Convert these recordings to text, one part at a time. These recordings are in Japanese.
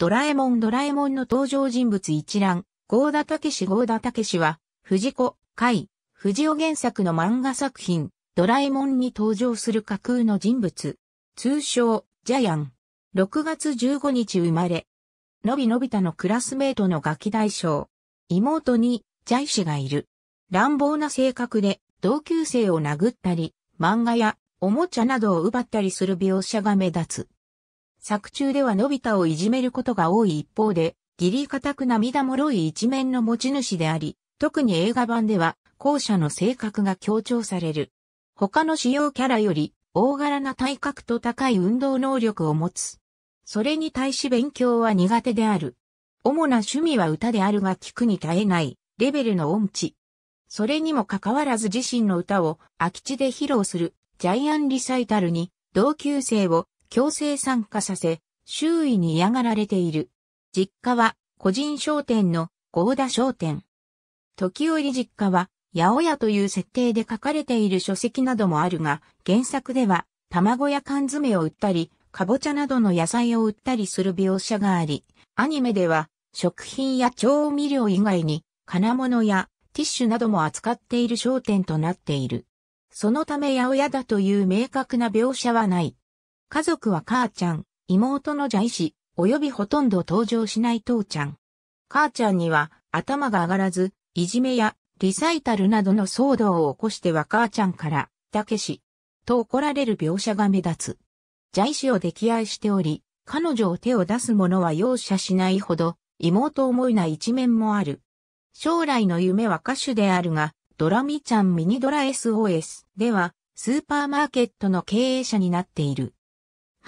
ドラえもんドラえもんの登場人物一覧、ゴーダタケシゴーダタケシは、藤子、海、藤尾原作の漫画作品、ドラえもんに登場する架空の人物。通称、ジャイアン。6月15日生まれ。のびのびたのクラスメートのガキ大将。妹に、ジャイ氏がいる。乱暴な性格で、同級生を殴ったり、漫画や、おもちゃなどを奪ったりする描写が目立つ。作中ではのび太をいじめることが多い一方で、義理固く涙もろい一面の持ち主であり、特に映画版では、後者の性格が強調される。他の主要キャラより、大柄な体格と高い運動能力を持つ。それに対し勉強は苦手である。主な趣味は歌であるが聞くに耐えない、レベルの音痴。それにもかかわらず自身の歌を空き地で披露するジャイアンリサイタルに同級生を強制参加させ、周囲に嫌がられている。実家は個人商店の合田商店。時折実家は八百屋という設定で書かれている書籍などもあるが、原作では卵や缶詰を売ったり、かぼちゃなどの野菜を売ったりする描写があり、アニメでは食品や調味料以外に金物やティッシュなども扱っている商店となっている。そのため八百屋だという明確な描写はない。家族は母ちゃん、妹のジャイ氏、及びほとんど登場しない父ちゃん。母ちゃんには頭が上がらず、いじめやリサイタルなどの騒動を起こしては母ちゃんから、たけし、と怒られる描写が目立つ。ジャイ氏を溺愛しており、彼女を手を出す者は容赦しないほど、妹思いな一面もある。将来の夢は歌手であるが、ドラミちゃんミニドラ SOS では、スーパーマーケットの経営者になっている。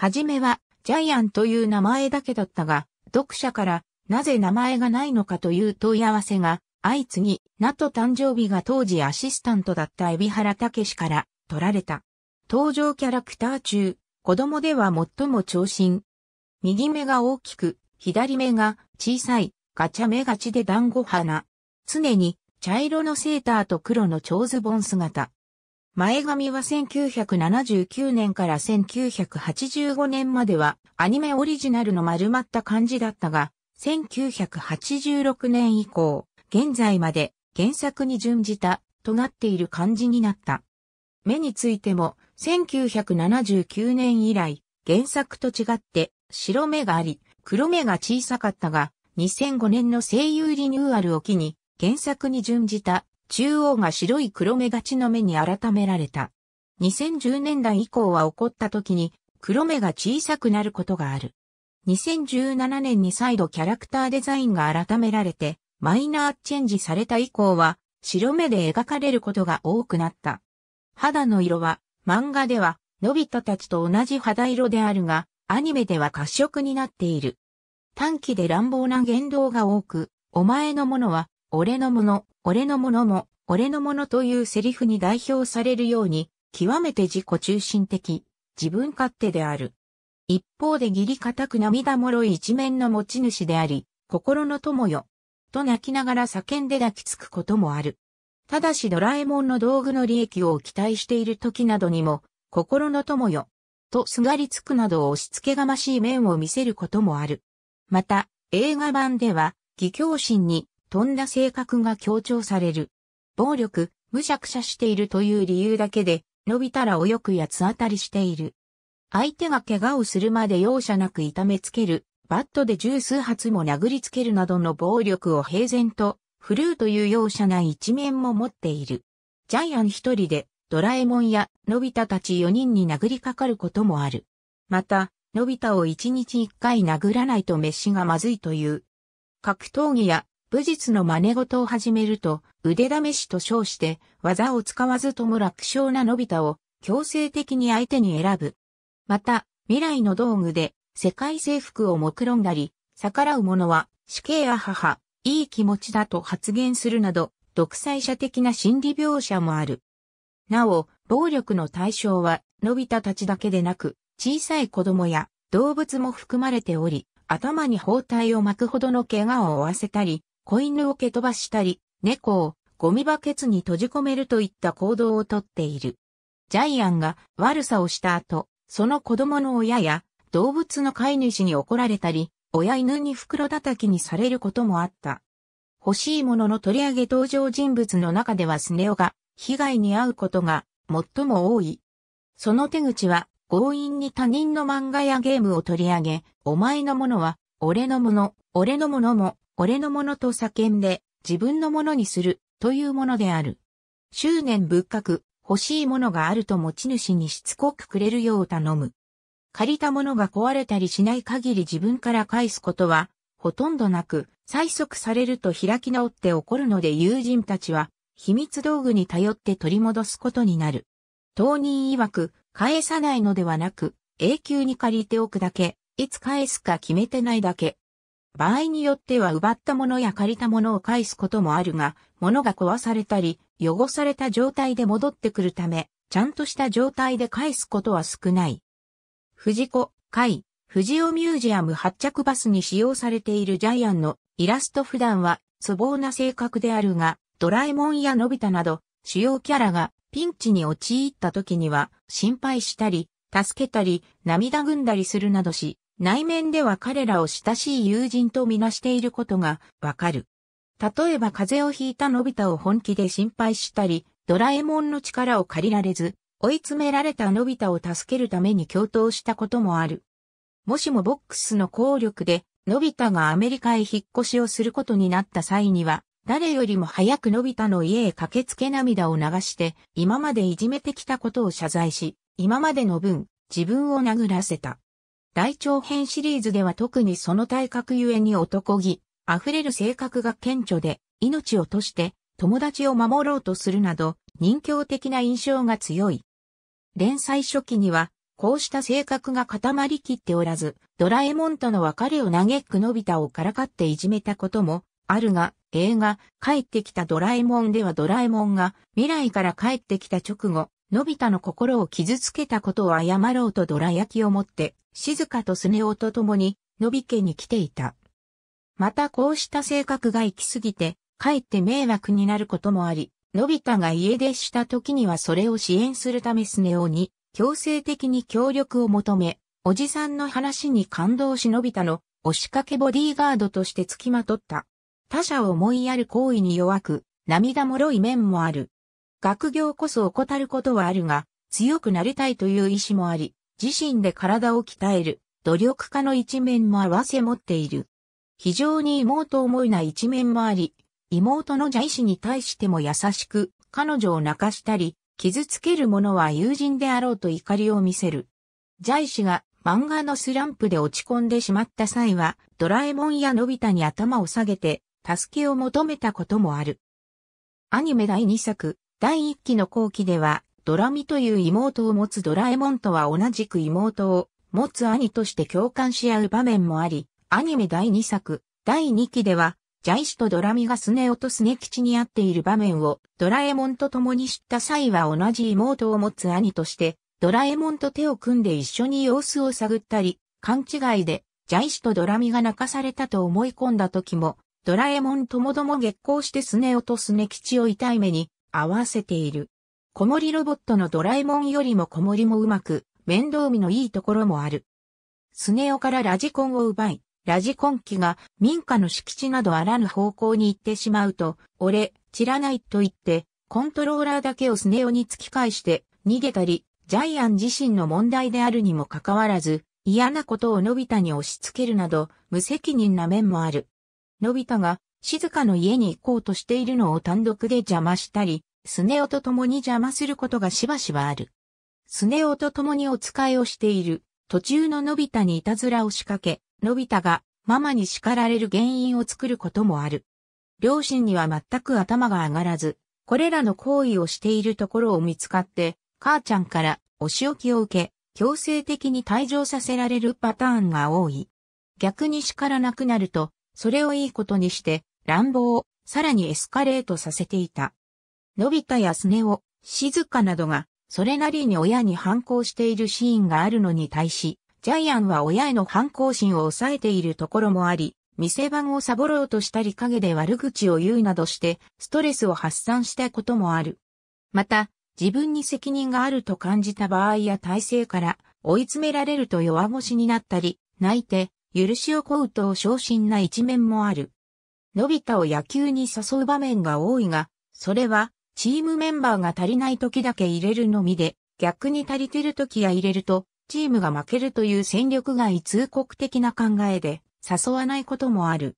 はじめはジャイアンという名前だけだったが、読者からなぜ名前がないのかという問い合わせが相次ぎ、ナト誕生日が当時アシスタントだった海老原武から取られた。登場キャラクター中、子供では最も長身。右目が大きく、左目が小さい、ガチャ目がちで団子花。常に茶色のセーターと黒の長ズボン姿。前髪は1979年から1985年まではアニメオリジナルの丸まった感じだったが、1986年以降、現在まで原作に準じたとなっている感じになった。目についても1979年以来、原作と違って白目があり、黒目が小さかったが、2005年の声優リニューアルを機に原作に準じた中央が白い黒目がちの目に改められた。2010年代以降は起こった時に黒目が小さくなることがある。2017年に再度キャラクターデザインが改められて、マイナーチェンジされた以降は、白目で描かれることが多くなった。肌の色は、漫画では、のび太たちと同じ肌色であるが、アニメでは褐色になっている。短期で乱暴な言動が多く、お前のものは、俺のもの、俺のものも、俺のものというセリフに代表されるように、極めて自己中心的、自分勝手である。一方で義理固く涙もろい一面の持ち主であり、心の友よ。と泣きながら叫んで抱きつくこともある。ただしドラえもんの道具の利益を期待している時などにも、心の友よ。とすがりつくなど押し付けがましい面を見せることもある。また、映画版では、義教心に飛んだ性格が強調される。暴力、むしゃくしゃしているという理由だけで、伸びたらおよく八つ当たりしている。相手が怪我をするまで容赦なく痛めつける、バットで十数発も殴りつけるなどの暴力を平然と、振るうという容赦ない一面も持っている。ジャイアン一人で、ドラえもんや、のび太たち四人に殴りかかることもある。また、のび太を一日一回殴らないと飯がまずいという。格闘技や武術の真似事を始めると、腕試しと称して、技を使わずとも楽勝な伸びたを強制的に相手に選ぶ。また、未来の道具で世界征服を目論んだり、逆らう者は死刑や母、いい気持ちだと発言するなど、独裁者的な心理描写もある。なお、暴力の対象は、伸びたたちだけでなく、小さい子供や動物も含まれており、頭に包帯を巻くほどの怪我を負わせたり、子犬を蹴飛ばしたり、猫をゴミバケツに閉じ込めるといった行動をとっている。ジャイアンが悪さをした後、その子供の親や動物の飼い主に怒られたり、親犬に袋叩きにされることもあった。欲しいものの取り上げ登場人物の中ではスネオが被害に遭うことが最も多い。その手口は強引に他人の漫画やゲームを取り上げ、お前のものは俺のもの、俺のものも俺のものと叫んで自分のものにするというものである。執念仏閣、欲しいものがあると持ち主にしつこくくれるよう頼む。借りたものが壊れたりしない限り自分から返すことは、ほとんどなく、催促されると開き直って怒るので友人たちは、秘密道具に頼って取り戻すことになる。当人曰く、返さないのではなく、永久に借りておくだけ、いつ返すか決めてないだけ、場合によっては奪ったものや借りたものを返すこともあるが、物が壊されたり、汚された状態で戻ってくるため、ちゃんとした状態で返すことは少ない。藤子、海、藤尾ミュージアム発着バスに使用されているジャイアンのイラスト普段は粗暴な性格であるが、ドラえもんやのび太など主要キャラがピンチに陥った時には心配したり、助けたり、涙ぐんだりするなどし、内面では彼らを親しい友人とみなしていることがわかる。例えば風邪をひいたのび太を本気で心配したり、ドラえもんの力を借りられず、追い詰められたのび太を助けるために共闘したこともある。もしもボックスの効力で、のび太がアメリカへ引っ越しをすることになった際には、誰よりも早くのび太の家へ駆けつけ涙を流して、今までいじめてきたことを謝罪し、今までの分、自分を殴らせた。大長編シリーズでは特にその体格ゆえに男気、溢れる性格が顕著で、命を賭して友達を守ろうとするなど、人狂的な印象が強い。連載初期には、こうした性格が固まりきっておらず、ドラえもんとの別れを嘆くのび太をからかっていじめたこともあるが、映画、帰ってきたドラえもんではドラえもんが未来から帰ってきた直後、のび太の心を傷つけたことを謝ろうとドラ焼きを持って、静かとスネ夫と共に、のび家に来ていた。またこうした性格が行き過ぎて、かえって迷惑になることもあり、のび太が家出した時にはそれを支援するためスネ夫に、強制的に協力を求め、おじさんの話に感動しのび太の、押しかけボディーガードとして付きまとった。他者を思いやる行為に弱く、涙もろい面もある。学業こそ怠ることはあるが、強くなりたいという意志もあり、自身で体を鍛える、努力家の一面も合わせ持っている。非常に妹思いな一面もあり、妹のジャイ氏に対しても優しく、彼女を泣かしたり、傷つける者は友人であろうと怒りを見せる。ジャイ氏が漫画のスランプで落ち込んでしまった際は、ドラえもんやのび太に頭を下げて、助けを求めたこともある。アニメ第2作、第1期の後期では、ドラミという妹を持つドラえもんとは同じく妹を持つ兄として共感し合う場面もあり、アニメ第2作、第2期では、ジャイシとドラミがスネオとスネ吉に会っている場面をドラえもんと共に知った際は同じ妹を持つ兄として、ドラえもんと手を組んで一緒に様子を探ったり、勘違いで、ジャイシとドラミが泣かされたと思い込んだ時も、ドラえもんともども激光してスネオとスネ吉を痛い目に合わせている。子守ロボットのドラえもんよりも子守もうまく、面倒見のいいところもある。スネオからラジコンを奪い、ラジコン機が民家の敷地などあらぬ方向に行ってしまうと、俺、散らないと言って、コントローラーだけをスネオに突き返して逃げたり、ジャイアン自身の問題であるにもかかわらず、嫌なことをのび太に押し付けるなど、無責任な面もある。のび太が静かの家に行こうとしているのを単独で邪魔したり、スネ夫と共に邪魔することがしばしばある。スネ夫と共にお使いをしている、途中ののび太にいたずらを仕掛け、のび太がママに叱られる原因を作ることもある。両親には全く頭が上がらず、これらの行為をしているところを見つかって、母ちゃんからお仕置きを受け、強制的に退場させられるパターンが多い。逆に叱らなくなると、それをいいことにして、乱暴をさらにエスカレートさせていた。のび太やスネ夫、静かなどが、それなりに親に反抗しているシーンがあるのに対し、ジャイアンは親への反抗心を抑えているところもあり、店番をサボろうとしたり陰で悪口を言うなどして、ストレスを発散したこともある。また、自分に責任があると感じた場合や体制から追い詰められると弱腰になったり、泣いて、許しを請うと昇進な一面もある。のび太を野球に誘う場面が多いが、それは、チームメンバーが足りない時だけ入れるのみで、逆に足りてる時や入れると、チームが負けるという戦力外通告的な考えで、誘わないこともある。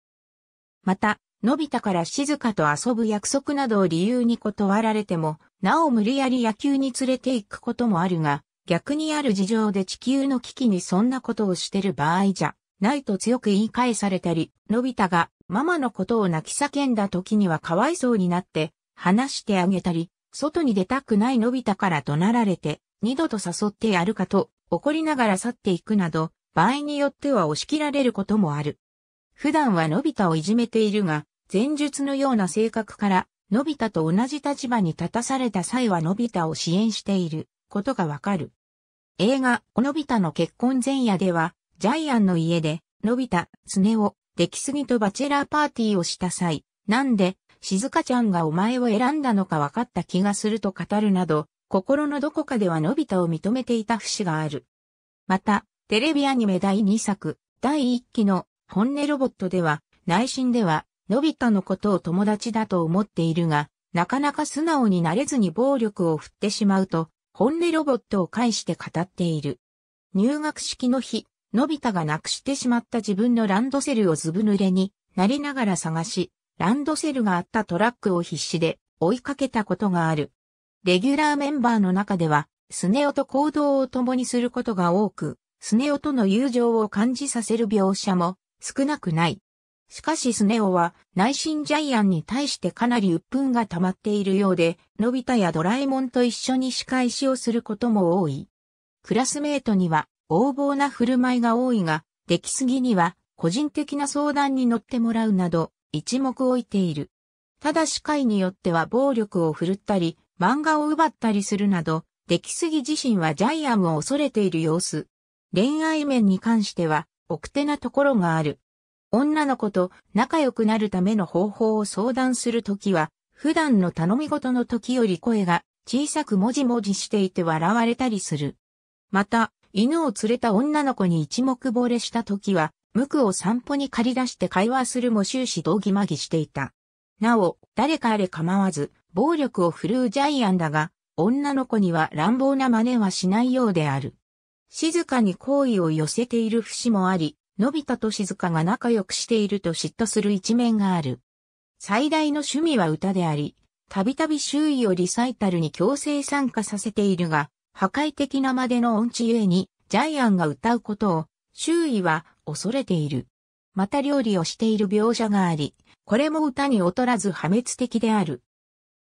また、のび太から静かと遊ぶ約束などを理由に断られても、なお無理やり野球に連れて行くこともあるが、逆にある事情で地球の危機にそんなことをしてる場合じゃ、ないと強く言い返されたり、のび太がママのことを泣き叫んだ時にはかわいそうになって、話してあげたり、外に出たくないのび太から怒鳴られて、二度と誘ってやるかと、怒りながら去っていくなど、場合によっては押し切られることもある。普段はのび太をいじめているが、前述のような性格から、のび太と同じ立場に立たされた際はのび太を支援していることがわかる。映画、のび太の結婚前夜では、ジャイアンの家で、のび太、常を、出来すぎとバチェラーパーティーをした際、なんで、静香ちゃんがお前を選んだのか分かった気がすると語るなど、心のどこかではのび太を認めていた節がある。また、テレビアニメ第2作、第1期の本音ロボットでは、内心では、のび太のことを友達だと思っているが、なかなか素直になれずに暴力を振ってしまうと、本音ロボットを介して語っている。入学式の日、のび太がなくしてしまった自分のランドセルをずぶ濡れになりながら探し、ランドセルがあったトラックを必死で追いかけたことがある。レギュラーメンバーの中では、スネオと行動を共にすることが多く、スネオとの友情を感じさせる描写も少なくない。しかしスネオは内心ジャイアンに対してかなり鬱憤が溜まっているようで、のび太やドラえもんと一緒に仕返しをすることも多い。クラスメートには横暴な振る舞いが多いが、出来すぎには個人的な相談に乗ってもらうなど、一目置いている。ただし会によっては暴力を振るったり、漫画を奪ったりするなど、出来すぎ自身はジャイアンを恐れている様子。恋愛面に関しては、奥手なところがある。女の子と仲良くなるための方法を相談するときは、普段の頼み事の時より声が小さくもじもじしていて笑われたりする。また、犬を連れた女の子に一目惚れした時は、無垢を散歩に借り出して会話するも終始同義まぎしていた。なお、誰かあれ構わず、暴力を振るうジャイアンだが、女の子には乱暴な真似はしないようである。静かに好意を寄せている節もあり、のび太と静かが仲良くしていると嫉妬する一面がある。最大の趣味は歌であり、たびたび周囲をリサイタルに強制参加させているが、破壊的なまでの音痴ゆえに、ジャイアンが歌うことを、周囲は恐れている。また料理をしている描写があり、これも歌に劣らず破滅的である。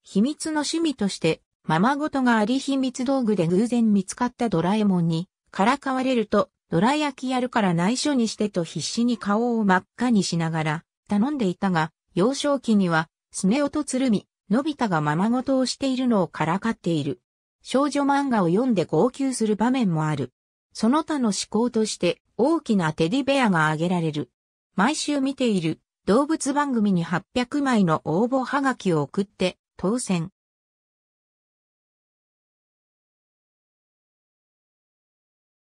秘密の趣味として、ままごとがあり秘密道具で偶然見つかったドラえもんに、からかわれると、ドラ焼きやるから内緒にしてと必死に顔を真っ赤にしながら、頼んでいたが、幼少期には、スネ夫とつるみ、のび太がままごとをしているのをからかっている。少女漫画を読んで号泣する場面もある。その他の思考として大きなテディベアが挙げられる。毎週見ている動物番組に800枚の応募はがきを送って当選。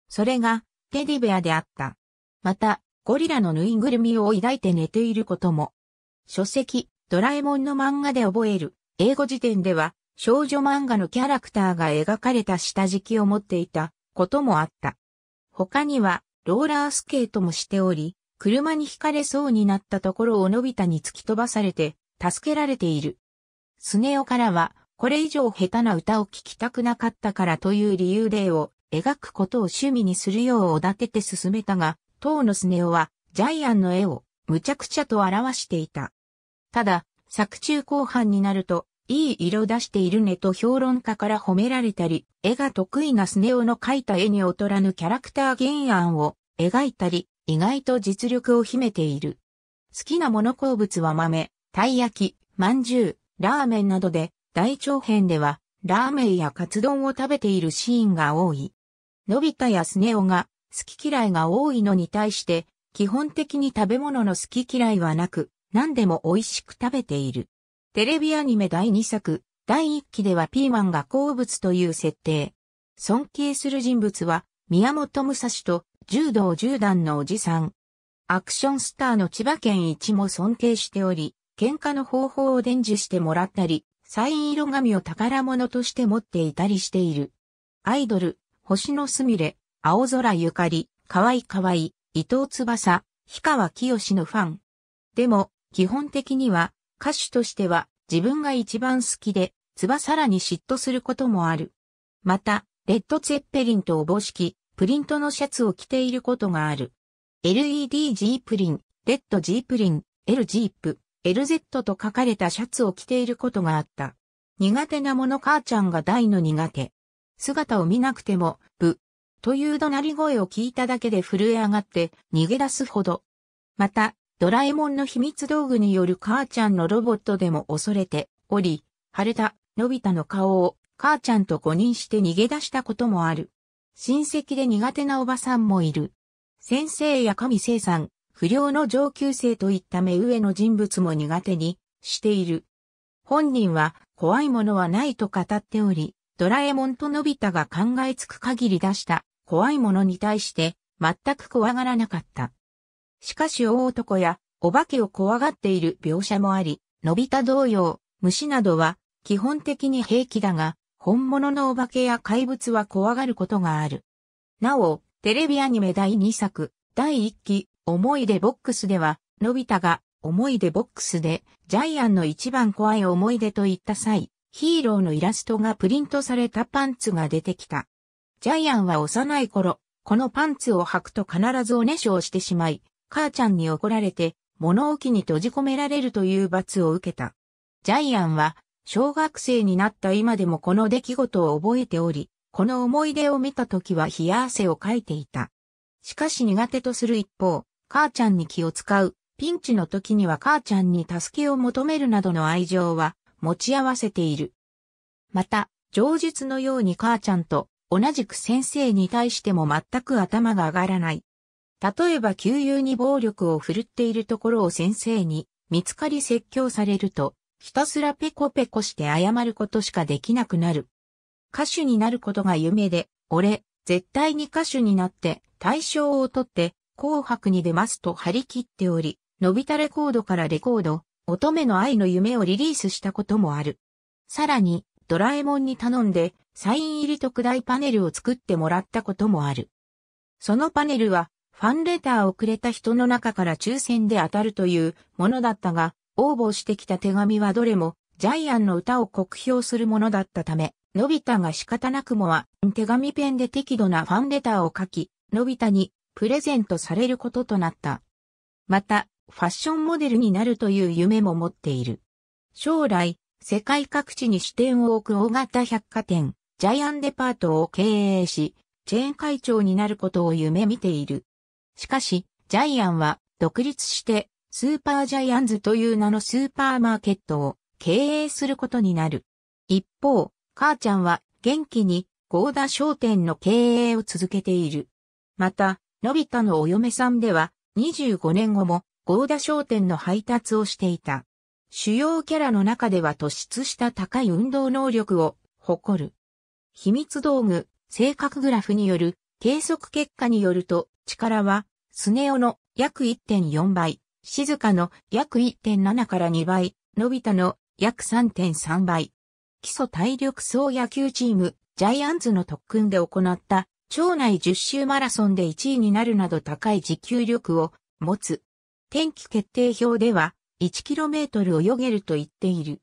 それがテディベアであった。また、ゴリラのぬいぐるみを抱いて寝ていることも。書籍、ドラえもんの漫画で覚える、英語辞典では、少女漫画のキャラクターが描かれた下敷きを持っていたこともあった。他には、ローラースケートもしており、車に轢かれそうになったところをのび太に突き飛ばされて、助けられている。スネオからは、これ以上下手な歌を聴きたくなかったからという理由例を描くことを趣味にするようおだてて進めたが、当のスネオは、ジャイアンの絵を、むちゃくちゃと表していた。ただ、作中後半になると、いい色出しているねと評論家から褒められたり、絵が得意なスネ夫の描いた絵に劣らぬキャラクター原案を描いたり、意外と実力を秘めている。好きな物好物は豆、たい焼き、まんじゅう、ラーメンなどで、大長編では、ラーメンやカツ丼を食べているシーンが多い。のび太やスネ夫が好き嫌いが多いのに対して、基本的に食べ物の好き嫌いはなく、何でも美味しく食べている。テレビアニメ第2作、第1期ではピーマンが好物という設定。尊敬する人物は、宮本武蔵と柔道十段のおじさん。アクションスターの千葉県一も尊敬しており、喧嘩の方法を伝授してもらったり、サイン色紙を宝物として持っていたりしている。アイドル、星のすみれ、青空ゆかり、かわいかわい、伊藤翼、氷川きよしのファン。でも、基本的には、歌手としては自分が一番好きで、翼らに嫉妬することもある。また、レッド・ツェッペリンとおぼしき、プリントのシャツを着ていることがある。LED ジープリン、レッドジープリン、L ジープ、LZ と書かれたシャツを着ていることがあった。苦手なもの母ちゃんが大の苦手。姿を見なくても、ブ、という怒鳴り声を聞いただけで震え上がって逃げ出すほど。また、ドラえもんの秘密道具による母ちゃんのロボットでも恐れており、晴れた、のび太の顔を母ちゃんと誤認して逃げ出したこともある。親戚で苦手なおばさんもいる。先生や神生さん、不良の上級生といった目上の人物も苦手にしている。本人は怖いものはないと語っており、ドラえもんとのび太が考えつく限り出した怖いものに対して全く怖がらなかった。しかし大男やお化けを怖がっている描写もあり、のび太同様、虫などは基本的に平気だが、本物のお化けや怪物は怖がることがある。なお、テレビアニメ第2作、第1期、思い出ボックスでは、のび太が思い出ボックスで、ジャイアンの一番怖い思い出と言った際、ヒーローのイラストがプリントされたパンツが出てきた。ジャイアンは幼い頃、このパンツを履くと必ずおねしょをしてしまい、母ちゃんに怒られて、物置に閉じ込められるという罰を受けた。ジャイアンは、小学生になった今でもこの出来事を覚えており、この思い出を見た時は冷や汗をかいていた。しかし苦手とする一方、母ちゃんに気を使う、ピンチの時には母ちゃんに助けを求めるなどの愛情は持ち合わせている。また、上述のように母ちゃんと同じく先生に対しても全く頭が上がらない。例えば旧友に暴力を振るっているところを先生に見つかり説教されると、ひたすらペコペコして謝ることしかできなくなる。歌手になることが夢で、俺、絶対に歌手になって、大賞を取って、紅白に出ますと張り切っており、伸びたレコードからレコード、乙女の愛の夢をリリースしたこともある。さらに、ドラえもんに頼んで、サイン入り特大パネルを作ってもらったこともある。そのパネルは、ファンレターをくれた人の中から抽選で当たるというものだったが、応募してきた手紙はどれも、ジャイアンの歌を酷評するものだったため、のび太が仕方なくもは、手紙ペンで適度なファンレターを書き、のび太にプレゼントされることとなった。また、ファッションモデルになるという夢も持っている。将来、世界各地に支店を置く大型百貨店、ジャイアンデパートを経営し、チェーン会長になることを夢見ている。しかし、ジャイアンは独立してスーパージャイアンズという名のスーパーマーケットを経営することになる。一方、母ちゃんは元気にゴーダ商店の経営を続けている。また、のび太のお嫁さんでは25年後もゴーダ商店の配達をしていた。主要キャラの中では突出した高い運動能力を誇る。秘密道具、性格グラフによる計測結果によると、力は、スネオの約1.4倍、静かの約1.7から2倍、のび太の約3.3倍。基礎体力総野球チーム、ジャイアンツの特訓で行った、町内10周マラソンで1位になるなど高い持久力を持つ。天気決定表では、1km 泳げると言っている。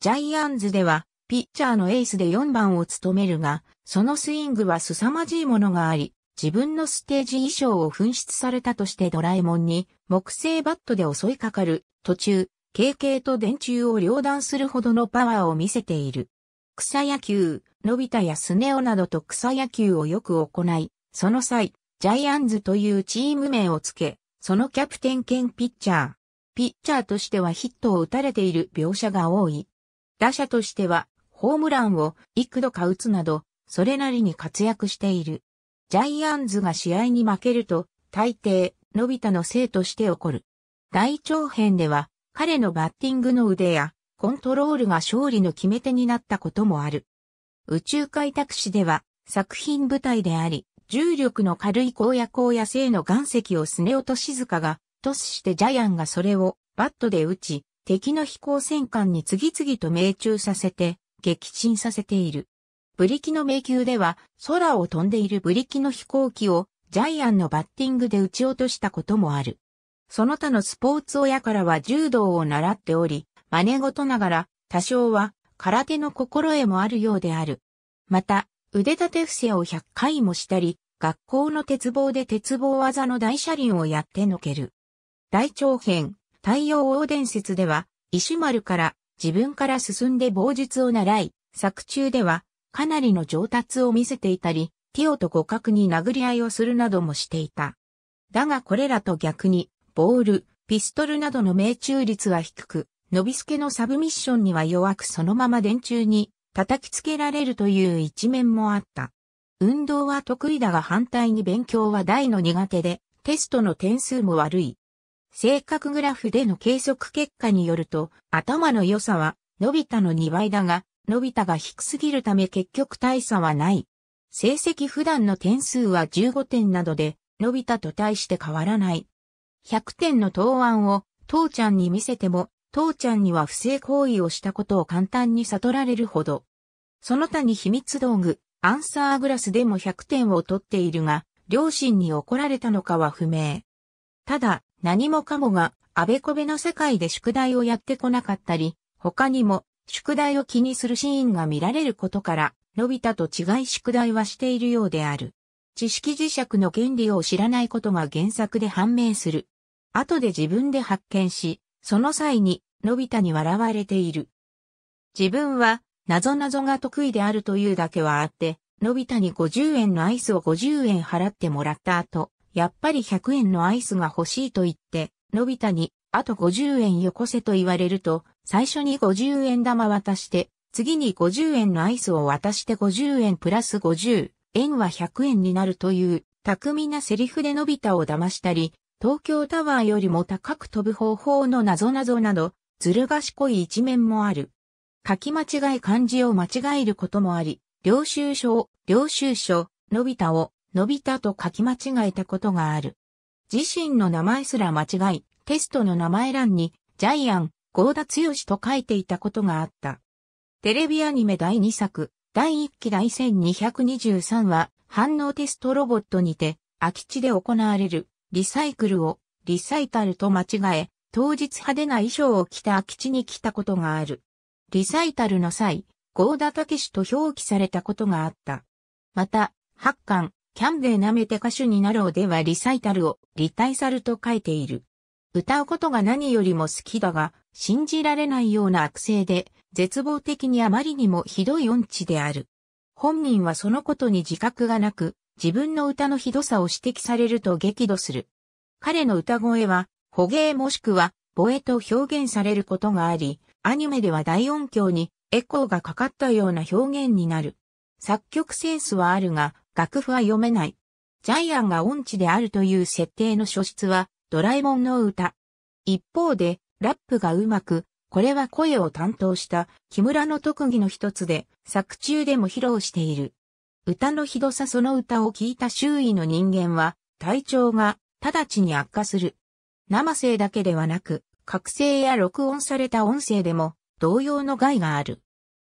ジャイアンズでは、ピッチャーのエースで4番を務めるが、そのスイングは凄まじいものがあり、自分のステージ衣装を紛失されたとしてドラえもんに木製バットで襲いかかる途中、KK と電柱を両断するほどのパワーを見せている。草野球、のび太やスネ夫などと草野球をよく行い、その際、ジャイアンズというチーム名をつけ、そのキャプテン兼ピッチャー。ピッチャーとしてはヒットを打たれている描写が多い。打者としてはホームランを幾度か打つなど、それなりに活躍している。ジャイアンズが試合に負けると、大抵、のび太のせいとして起こる。大長編では、彼のバッティングの腕や、コントロールが勝利の決め手になったこともある。宇宙開拓史では、作品舞台であり、重力の軽い荒野荒野性の岩石をスネ落と静かが、トスしてジャイアンがそれをバットで打ち、敵の飛行戦艦に次々と命中させて、撃沈させている。ブリキの迷宮では空を飛んでいるブリキの飛行機をジャイアンのバッティングで撃ち落としたこともある。その他のスポーツ親からは柔道を習っており、真似事ながら多少は空手の心得もあるようである。また、腕立て伏せを100回もしたり、学校の鉄棒で鉄棒技の大車輪をやってのける。大長編、太陽王伝説では、石丸から自分から進んで棒術を習い、作中ではかなりの上達を見せていたり、ティオと互角に殴り合いをするなどもしていた。だがこれらと逆に、ボール、ピストルなどの命中率は低く、ノビスケのサブミッションには弱くそのまま電柱に叩きつけられるという一面もあった。運動は得意だが反対に勉強は大の苦手で、テストの点数も悪い。正確グラフでの計測結果によると、頭の良さは、伸びたの2倍だが、伸びたが低すぎるため結局大差はない。成績普段の点数は15点などで、伸びたと対して変わらない。100点の答案を、父ちゃんに見せても、父ちゃんには不正行為をしたことを簡単に悟られるほど。その他に秘密道具、アンサーグラスでも100点を取っているが、両親に怒られたのかは不明。ただ、何もかもが、あべこべの世界で宿題をやってこなかったり、他にも、宿題を気にするシーンが見られることから、のび太と違い宿題はしているようである。知識磁石の原理を知らないことが原作で判明する。後で自分で発見し、その際に、のび太に笑われている。自分は、謎々が得意であるというだけはあって、のび太に50円のアイスを50円払ってもらった後、やっぱり100円のアイスが欲しいと言って、のび太に、あと50円よこせと言われると、最初に50円玉渡して、次に50円のアイスを渡して50円プラス50円は100円になるという巧みなセリフでのび太を騙したり、東京タワーよりも高く飛ぶ方法の謎ぞなど、ずる賢い一面もある。書き間違い漢字を間違えることもあり、領収書を、領収書、のび太を、伸びたと書き間違えたことがある。自身の名前すら間違い、テストの名前欄に、ジャイアン、ツ田剛と書いていたことがあった。テレビアニメ第2作、第1期第1223は、反応テストロボットにて、空き地で行われる、リサイクルを、リサイタルと間違え、当日派手な衣装を着た空き地に来たことがある。リサイタルの際、ダ田ケシと表記されたことがあった。また、8巻、キャンー舐めて歌手になろうではリサイタルをリタイサルと書いている。歌うことが何よりも好きだが、信じられないような悪性で、絶望的にあまりにもひどい音痴である。本人はそのことに自覚がなく、自分の歌のひどさを指摘されると激怒する。彼の歌声は、捕鯨もしくは、ボエと表現されることがあり、アニメでは大音響にエコーがかかったような表現になる。作曲センスはあるが、楽譜は読めない。ジャイアンが音痴であるという設定の書出は、ドラえもんの歌。一方で、ラップがうまく、これは声を担当した木村の特技の一つで、作中でも披露している。歌のひどさその歌を聞いた周囲の人間は、体調が直ちに悪化する。生声だけではなく、覚醒や録音された音声でも同様の害がある。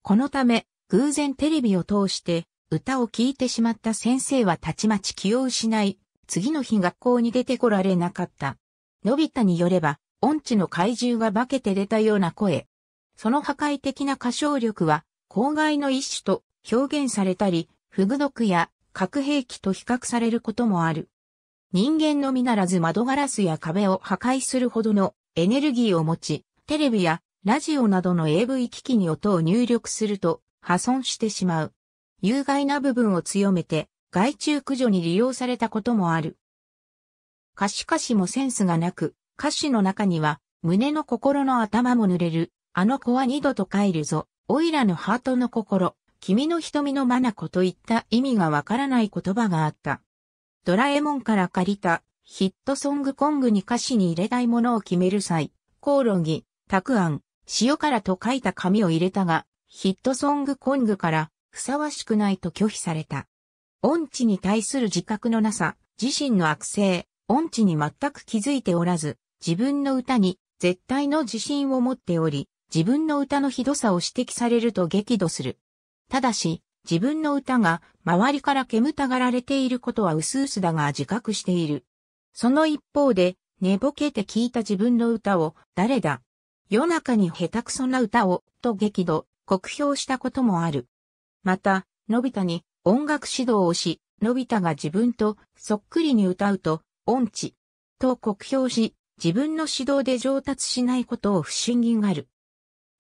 このため、偶然テレビを通して歌を聴いてしまった先生はたちまち気を失い、次の日学校に出てこられなかった。のび太によれば、音痴の怪獣が化けて出たような声。その破壊的な歌唱力は、公害の一種と表現されたり、フグ毒や核兵器と比較されることもある。人間のみならず窓ガラスや壁を破壊するほどのエネルギーを持ち、テレビやラジオなどの AV 機器に音を入力すると破損してしまう。有害な部分を強めて害虫駆除に利用されたこともある。歌詞歌詞もセンスがなく、歌詞の中には、胸の心の頭も濡れる、あの子は二度と帰るぞ、おいらのハートの心、君の瞳の眼といった意味がわからない言葉があった。ドラえもんから借りたヒットソングコングに歌詞に入れたいものを決める際、コオロギ、たくあん、塩辛と書いた紙を入れたが、ヒットソングコングからふさわしくないと拒否された。音痴に対する自覚のなさ、自身の悪性、音痴に全く気づいておらず、自分の歌に絶対の自信を持っており、自分の歌のひどさを指摘されると激怒する。ただし、自分の歌が周りから煙たがられていることは薄々だが自覚している。その一方で、寝ぼけて聞いた自分の歌を、誰だ夜中に下手くそな歌を、と激怒、酷評したこともある。また、のび太に音楽指導をし、のび太が自分とそっくりに歌うと、音痴と酷評し、自分の指導で上達しないことを不審議がる。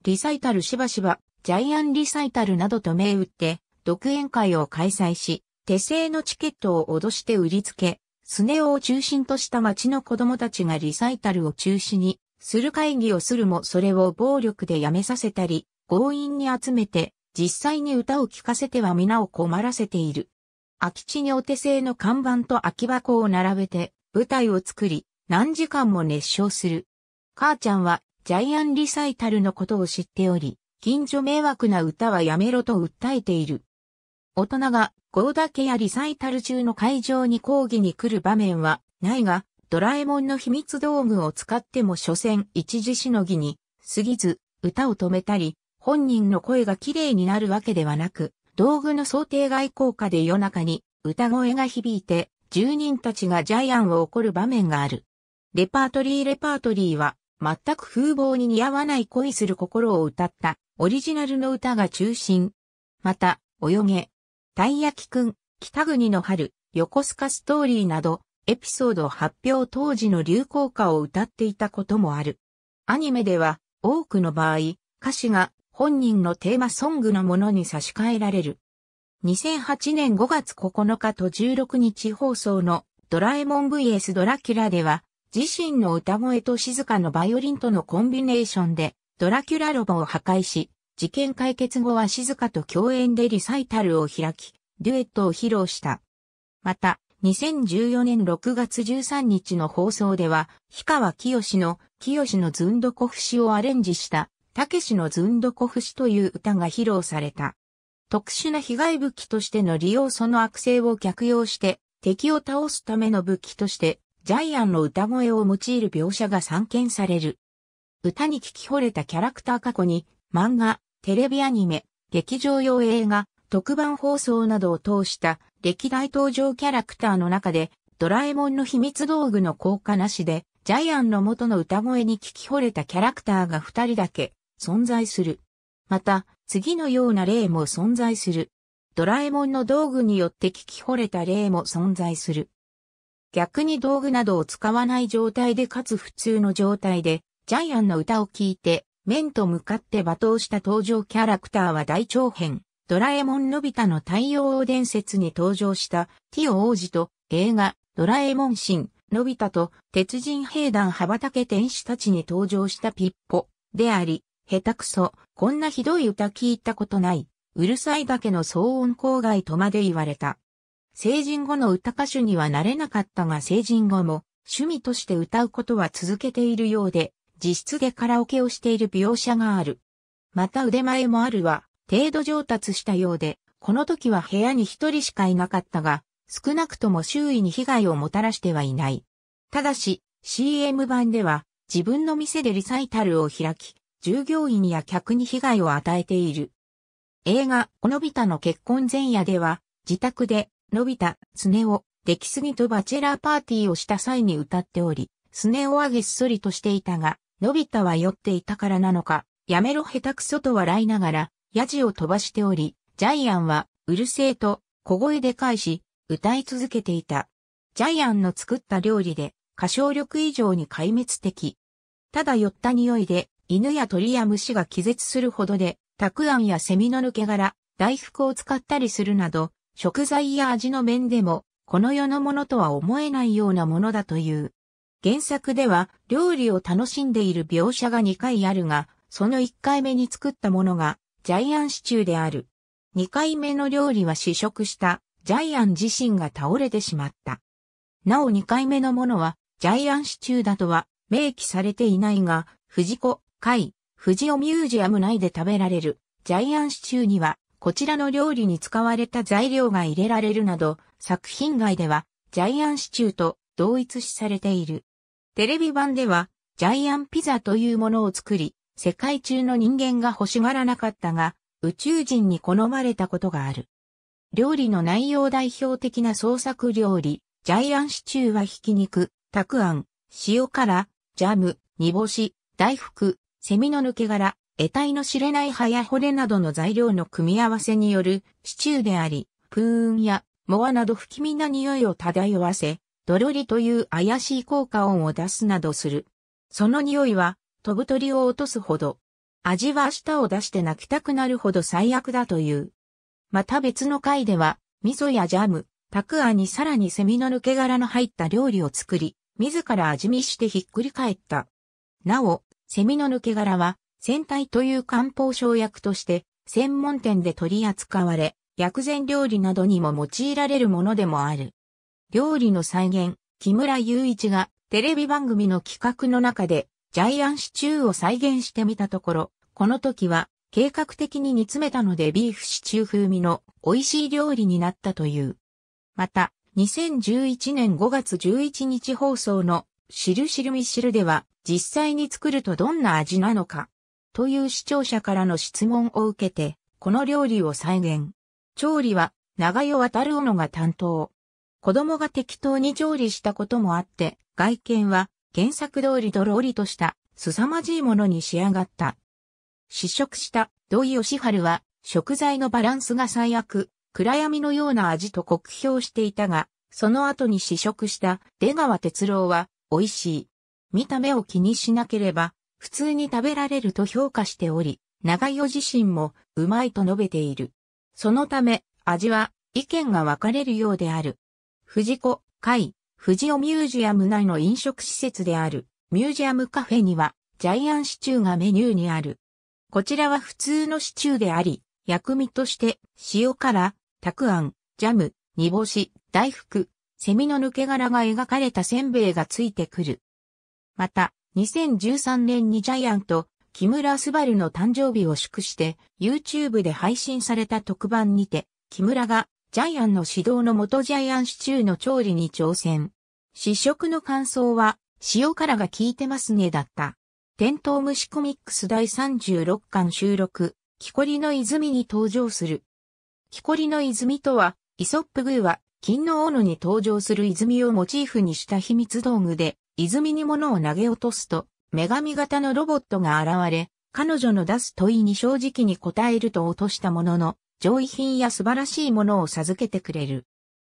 リサイタルしばしば、ジャイアンリサイタルなどと銘打って、独演会を開催し、手製のチケットを脅して売りつけ、スネ夫を中心とした町の子供たちがリサイタルを中止にする会議をするもそれを暴力でやめさせたり、強引に集めて実際に歌を聴かせては皆を困らせている。空き地にお手製の看板と空き箱を並べて舞台を作り、何時間も熱唱する。母ちゃんはジャイアンリサイタルのことを知っており、近所迷惑な歌はやめろと訴えている。大人がゴーダケやリサイタル中の会場に抗議に来る場面はないが、ドラえもんの秘密道具を使っても所詮一時しのぎに過ぎず歌を止めたり、本人の声が綺麗になるわけではなく、道具の想定外効果で夜中に歌声が響いて、住人たちがジャイアンを怒る場面がある。レパートリーレパートリーは、全く風貌に似合わない恋する心を歌った、オリジナルの歌が中心。また、泳げ、たい焼きくん、北国の春、横須賀ストーリーなど、エピソード発表当時の流行歌を歌っていたこともある。アニメでは、多くの場合、歌詞が本人のテーマソングのものに差し替えられる。2008年5月9日と16日放送のドラえもん VS ドラキュラでは、自身の歌声と静かのバイオリンとのコンビネーションで、ドラキュラロボを破壊し、事件解決後は静かと共演でリサイタルを開き、デュエットを披露した。また、2014年6月13日の放送では、氷川清よしの、きよしのずんどこ節をアレンジした、たけしのズンドコ節という歌が披露された。特殊な被害武器としての利用その悪性を逆用して敵を倒すための武器としてジャイアンの歌声を用いる描写が散見される。歌に聞き惚れたキャラクター過去に漫画、テレビアニメ、劇場用映画、特番放送などを通した歴代登場キャラクターの中でドラえもんの秘密道具の効果なしでジャイアンの元の歌声に聞き惚れたキャラクターが二人だけ存在する。また、次のような例も存在する。ドラえもんの道具によって聞き惚れた例も存在する。逆に道具などを使わない状態でかつ普通の状態で、ジャイアンの歌を聴いて、面と向かって罵倒した登場キャラクターは大長編、ドラえもんのび太の太陽王伝説に登場したティオ王子と映画、ドラえもん神、のび太と鉄人兵団羽ばたけ天使たちに登場したピッポであり、下手くそ、こんなひどい歌聞いたことない、うるさいだけの騒音郊外とまで言われた。成人後の歌歌手にはなれなかったが成人後も趣味として歌うことは続けているようで、自室でカラオケをしている描写がある。また腕前もあるは、程度上達したようで、この時は部屋に一人しかいなかったが、少なくとも周囲に被害をもたらしてはいない。ただし、CM 版では、自分の店でリサイタルを開き、従業員や客に被害を与えている。映画、のび太の結婚前夜では、自宅で、のび太、スネ夫、出来すぎとバチェラーパーティーをした際に歌っており、スネ夫はげっそりとしていたが、のび太は酔っていたからなのか、やめろ下手くそと笑いながら、ヤジを飛ばしており、ジャイアンは、うるせえと、小声で返し、歌い続けていた。ジャイアンの作った料理で、歌唱力以上に壊滅的。ただ酔った匂いで、犬や鳥や虫が気絶するほどで、たくあんやセミの抜け殻、大福を使ったりするなど、食材や味の面でも、この世のものとは思えないようなものだという。原作では、料理を楽しんでいる描写が2回あるが、その1回目に作ったものが、ジャイアンシチューである。2回目の料理は試食した、ジャイアン自身が倒れてしまった。なお2回目のものは、ジャイアンシチューだとは、明記されていないが、藤子、会、富士尾ミュージアム内で食べられるジャイアンシチューには、こちらの料理に使われた材料が入れられるなど、作品外ではジャイアンシチューと同一視されている。テレビ版では、ジャイアンピザというものを作り、世界中の人間が欲しがらなかったが、宇宙人に好まれたことがある。料理の内容代表的な創作料理、ジャイアンシチューはひき肉、たくあん、塩辛、ジャム、煮干し、大福、セミの抜け殻、得体の知れない葉や骨などの材料の組み合わせによるシチューであり、プーンやモアなど不気味な匂いを漂わせ、ドロリという怪しい効果音を出すなどする。その匂いは飛ぶ鳥を落とすほど。味は舌を出して泣きたくなるほど最悪だという。また別の回では、味噌やジャム、たくあにさらにセミの抜け殻の入った料理を作り、自ら味見してひっくり返った。なお、セミの抜け殻は、戦隊という漢方症薬として、専門店で取り扱われ、薬膳料理などにも用いられるものでもある。料理の再現、木村雄一がテレビ番組の企画の中でジャイアンシチューを再現してみたところ、この時は計画的に煮詰めたのでビーフシチュー風味の美味しい料理になったという。また、2011年5月11日放送のシルシルミシルでは実際に作るとどんな味なのかという視聴者からの質問を受けて、この料理を再現。調理は長代渡るのが担当。子供が適当に調理したこともあって、外見は原作通りドロリとした凄まじいものに仕上がった。試食した土井義春は食材のバランスが最悪、暗闇のような味と酷評していたが、その後に試食した出川哲郎は美味しい。見た目を気にしなければ、普通に食べられると評価しており、長代自身もうまいと述べている。そのため、味は意見が分かれるようである。藤子、海、藤尾ミュージアム内の飲食施設である、ミュージアムカフェには、ジャイアンシチューがメニューにある。こちらは普通のシチューであり、薬味として、塩辛、たくあん、ジャム、煮干し、大福、セミの抜け殻が描かれたせんべいがついてくる。また、2013年にジャイアント、木村すばるの誕生日を祝して、YouTube で配信された特番にて、木村が、ジャイアンの指導の元ジャイアンシチューの調理に挑戦。試食の感想は、塩辛が効いてますねだった。テントウムシコミックス第36巻収録、木こりの泉に登場する。木こりの泉とは、イソップグーは、金の斧に登場する泉をモチーフにした秘密道具で、泉に物を投げ落とすと、女神型のロボットが現れ、彼女の出す問いに正直に答えると落としたものの、上位品や素晴らしいものを授けてくれる。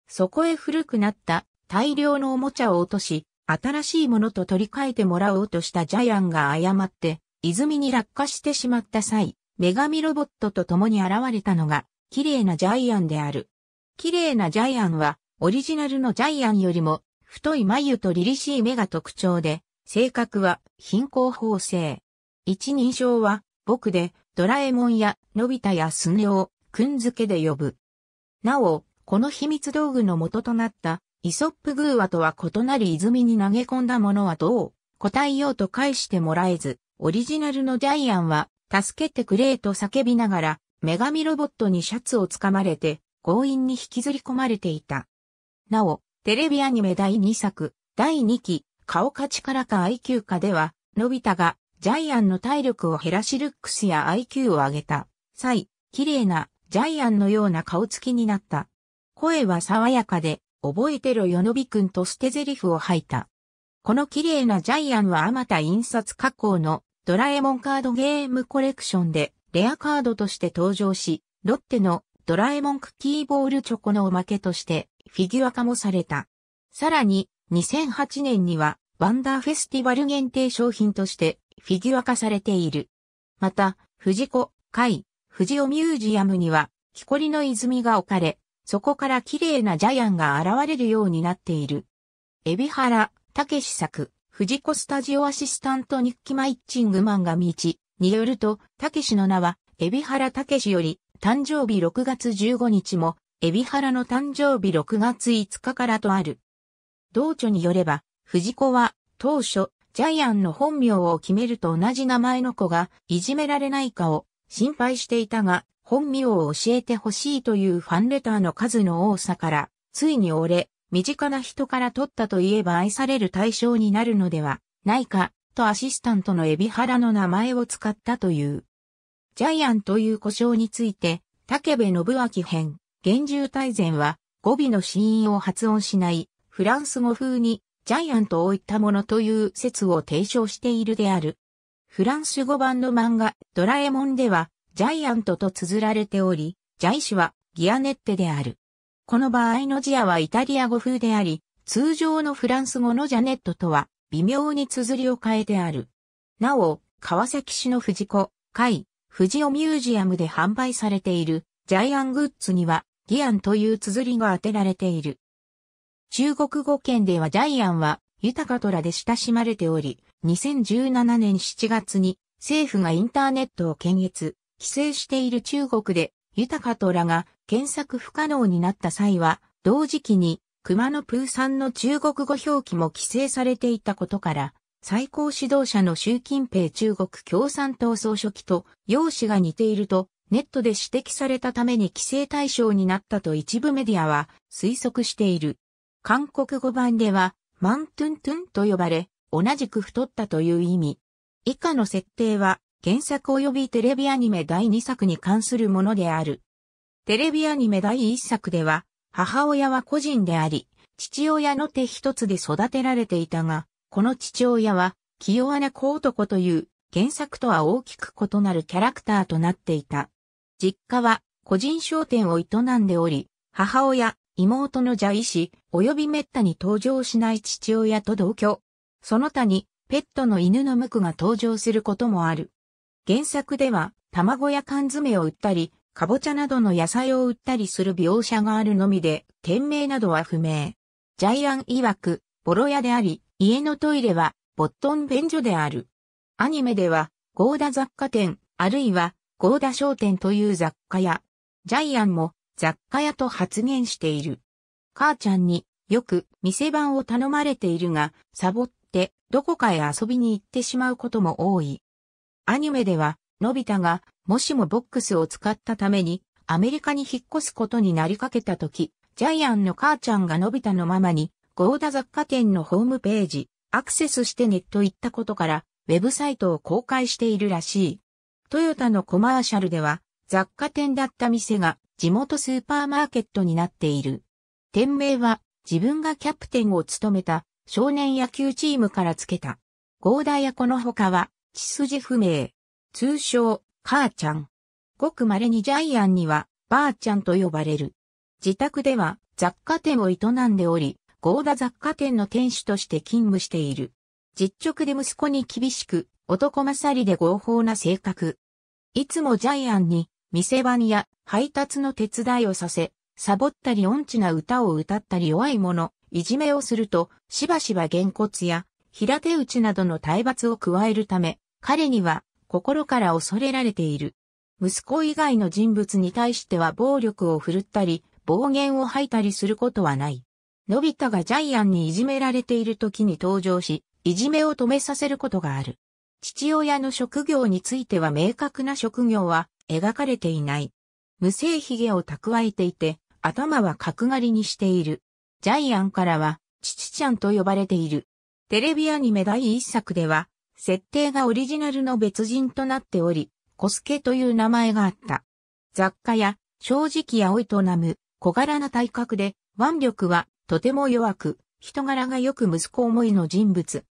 そこへ古くなった大量のおもちゃを落とし、新しいものと取り替えてもらおうとしたジャイアンが誤って、泉に落下してしまった際、女神ロボットと共に現れたのが、綺麗なジャイアンである。綺麗なジャイアンは、オリジナルのジャイアンよりも太い眉と凛々しい目が特徴で、性格は貧困法制。一人称は僕でドラえもんやのび太やスネをくんづけで呼ぶ。なお、この秘密道具の元となったイソップ偶話とは異なり泉に投げ込んだものはどう答えようと返してもらえず、オリジナルのジャイアンは助けてくれと叫びながら女神ロボットにシャツをつかまれて強引に引きずり込まれていた。なお、テレビアニメ第2作、第2期、顔勝ちからか IQ かでは、のび太がジャイアンの体力を減らしルックスや IQ を上げた際、綺麗なジャイアンのような顔つきになった。声は爽やかで、覚えてろよのびくんと捨て台詞を吐いた。この綺麗なジャイアンはあまた印刷加工のドラえもんカードゲームコレクションでレアカードとして登場し、ロッテのドラえもんクッキーボールチョコのおまけとしてフィギュア化もされた。さらに2008年にはワンダーフェスティバル限定商品としてフィギュア化されている。また、藤子、海、藤尾ミュージアムには木こりの泉が置かれ、そこから綺麗なジャイアンが現れるようになっている。エビ原、タケシ作、藤子スタジオアシスタントニッキマイッチングマンが道によると、タケシの名は、エビ原タケシより、誕生日6月15日も、エビハラの誕生日6月5日からとある。同著によれば、藤子は当初、ジャイアンの本名を決めると同じ名前の子がいじめられないかを心配していたが、本名を教えてほしいというファンレターの数の多さから、ついに俺、身近な人から取ったといえば愛される対象になるのではないか、とアシスタントのエビハラの名前を使ったという。ジャイアンという故障について、竹部信明編、厳重大全は、語尾の死因を発音しない、フランス語風に、ジャイアントを置いたものという説を提唱しているである。フランス語版の漫画、ドラえもんでは、ジャイアントと綴られており、ジャイ氏はギアネッテである。この場合のジアはイタリア語風であり、通常のフランス語のジャネットとは微妙に綴りを変えてある。なお、川崎市の藤子、海、富士オミュージアムで販売されているジャイアングッズにはギアンという綴りが当てられている。中国語圏ではジャイアンは豊か虎で親しまれており、2017年7月に政府がインターネットを検閲、規制している中国で豊か虎が検索不可能になった際は、同時期に熊野プーさんの中国語表記も規制されていたことから、最高指導者の習近平中国共産党総書記と容姿が似ているとネットで指摘されたために規制対象になったと一部メディアは推測している。韓国語版ではマントゥントゥンと呼ばれ、同じく太ったという意味。以下の設定は原作及びテレビアニメ第2作に関するものである。テレビアニメ第1作では母親は個人であり、父親の手一つで育てられていたが、この父親は、清穴小男という原作とは大きく異なるキャラクターとなっていた。実家は個人商店を営んでおり、母親、妹の蛇医師、及び滅多に登場しない父親と同居。その他に、ペットの犬のムクが登場することもある。原作では、卵や缶詰を売ったり、かぼちゃなどの野菜を売ったりする描写があるのみで、店名などは不明。ジャイアン曰く、ボロ屋であり、家のトイレは、ボットン便所である。アニメでは、ゴーダ雑貨店、あるいは、ゴーダ商店という雑貨屋。ジャイアンも、雑貨屋と発言している。母ちゃんに、よく、店番を頼まれているが、サボって、どこかへ遊びに行ってしまうことも多い。アニメでは、のび太が、もしもボックスを使ったために、アメリカに引っ越すことになりかけた時、ジャイアンの母ちゃんがのび太のママに、ゴーダ雑貨店のホームページ、アクセスしてネット行ったことから、ウェブサイトを公開しているらしい。トヨタのコマーシャルでは、雑貨店だった店が地元スーパーマーケットになっている。店名は自分がキャプテンを務めた少年野球チームから付けた。ゴーダやこの他は、血筋不明。通称、母ちゃん。ごく稀にジャイアンには、ばあちゃんと呼ばれる。自宅では雑貨店を営んでおり、合田雑貨店の店主として勤務している。実直で息子に厳しく、男勝りで合法な性格。いつもジャイアンに、店番や配達の手伝いをさせ、サボったり音痴な歌を歌ったり弱い者、いじめをすると、しばしば原骨や、平手打ちなどの体罰を加えるため、彼には心から恐れられている。息子以外の人物に対しては暴力を振るったり、暴言を吐いたりすることはない。のび太がジャイアンにいじめられている時に登場し、いじめを止めさせることがある。父親の職業については明確な職業は描かれていない。無性髭を蓄えていて、頭は角刈りにしている。ジャイアンからは、父ちゃんと呼ばれている。テレビアニメ第一作では、設定がオリジナルの別人となっており、コスケという名前があった。雑貨や、正直やおいとなむ、小柄な体格で、腕力はとても弱く、人柄がよく息子思いの人物。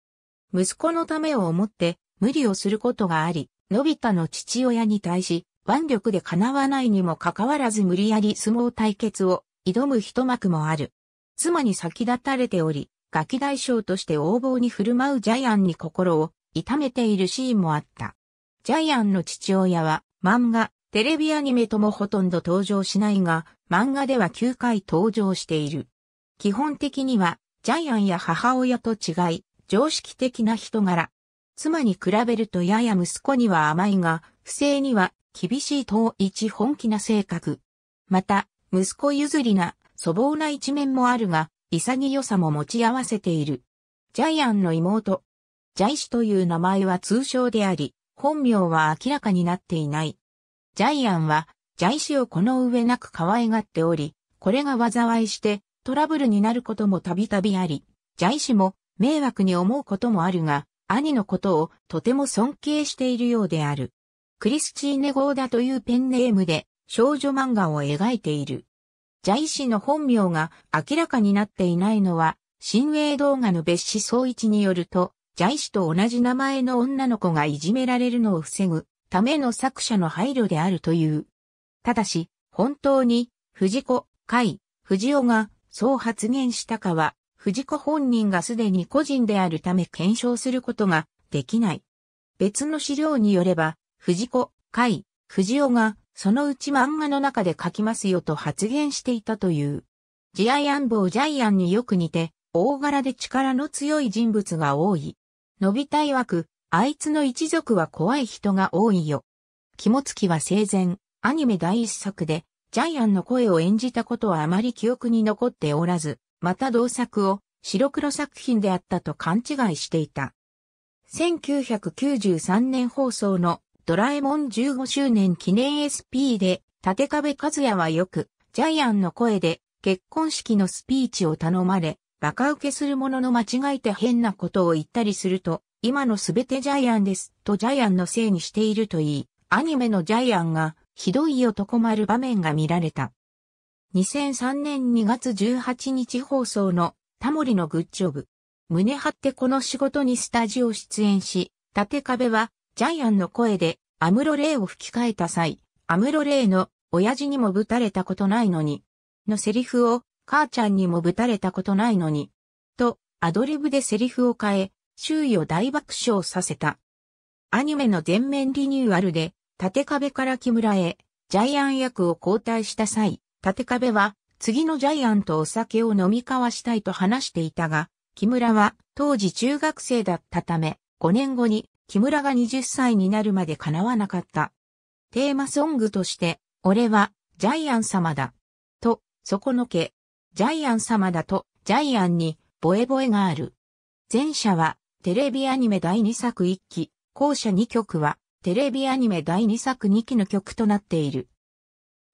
息子のためを思って無理をすることがあり、のび太の父親に対し、腕力で叶わないにもかかわらず無理やり相撲対決を挑む一幕もある。妻に先立たれており、ガキ大将として横暴に振る舞うジャイアンに心を痛めているシーンもあった。ジャイアンの父親は漫画、テレビアニメともほとんど登場しないが、漫画では9回登場している。基本的にはジャイアンや母親と違い、常識的な人柄。妻に比べるとやや息子には甘いが、不正には厳しい統一本気な性格。また、息子譲りな粗暴な一面もあるが、潔さも持ち合わせている。ジャイアンの妹。ジャイ氏という名前は通称であり、本名は明らかになっていない。ジャイアンは、ジャイ氏をこの上なく可愛がっており、これが災いして、トラブルになることもたびたびあり、ジャイ氏も迷惑に思うこともあるが、兄のことをとても尊敬しているようである。クリスチーネ・ゴーダというペンネームで少女漫画を描いている。ジャイ氏の本名が明らかになっていないのは、新映動画の別紙総一によると、ジャイ氏と同じ名前の女の子がいじめられるのを防ぐための作者の配慮であるという。ただし、本当に、藤子、海、藤尾がそう発言したかは、藤子本人がすでに個人であるため検証することができない。別の資料によれば、藤子、海、藤尾が、そのうち漫画の中で書きますよと発言していたという。ジアイアンボージャイアンによく似て、大柄で力の強い人物が多い。伸びたい枠、あいつの一族は怖い人が多いよ。肝付きは生前、アニメ第一作で、ジャイアンの声を演じたことはあまり記憶に残っておらず、また同作を白黒作品であったと勘違いしていた。1993年放送のドラえもん15周年記念 SP で、立壁和也はよく、ジャイアンの声で、結婚式のスピーチを頼まれ、バカ受けするものの間違えて変なことを言ったりすると、今のすべてジャイアンです、とジャイアンのせいにしているといい、アニメのジャイアンが、ひどいよと困る場面が見られた。2003年2月18日放送のタモリのグッジョブ。胸張ってこの仕事にスタジオ出演し、縦壁はジャイアンの声でアムロレイを吹き替えた際、アムロレイの親父にもぶたれたことないのに、のセリフを母ちゃんにもぶたれたことないのに、とアドリブでセリフを変え、周囲を大爆笑させた。アニメの全面リニューアルで縦壁から木村へ、ジャイアン役を交代した際、縦壁は、次のジャイアンとお酒を飲み交わしたいと話していたが、木村は当時中学生だったため、5年後に木村が20歳になるまで叶わなかった。テーマソングとして、俺はジャイアン様だ。と、底のけ、ジャイアン様だと、ジャイアンに、ボエボエがある。前者は、テレビアニメ第2作1期、後者2曲は、テレビアニメ第2作2期の曲となっている。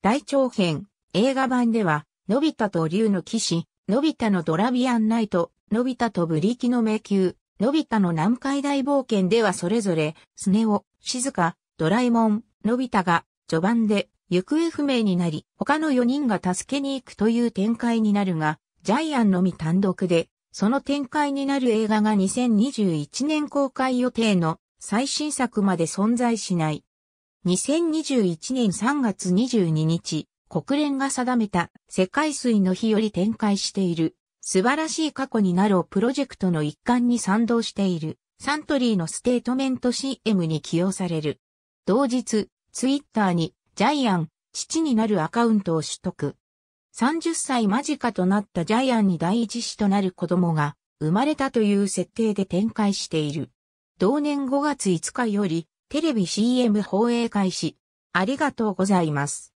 大長編、映画版では、のび太と竜の騎士、のび太のドラビアンナイト、のび太とブリキの迷宮、のび太の南海大冒険ではそれぞれ、スネ夫、静か、ドラえもん、のび太が、序盤で、行方不明になり、他の4人が助けに行くという展開になるが、ジャイアンのみ単独で、その展開になる映画が2021年公開予定の最新作まで存在しない。2021年3月22日、国連が定めた世界水の日より展開している素晴らしい過去になろうプロジェクトの一環に賛同しているサントリーのステートメント CM に起用される。同日、ツイッターにジャイアン、父になるアカウントを取得。30歳間近となったジャイアンに第一子となる子供が生まれたという設定で展開している。同年5月5日よりテレビ CM 放映開始。ありがとうございます。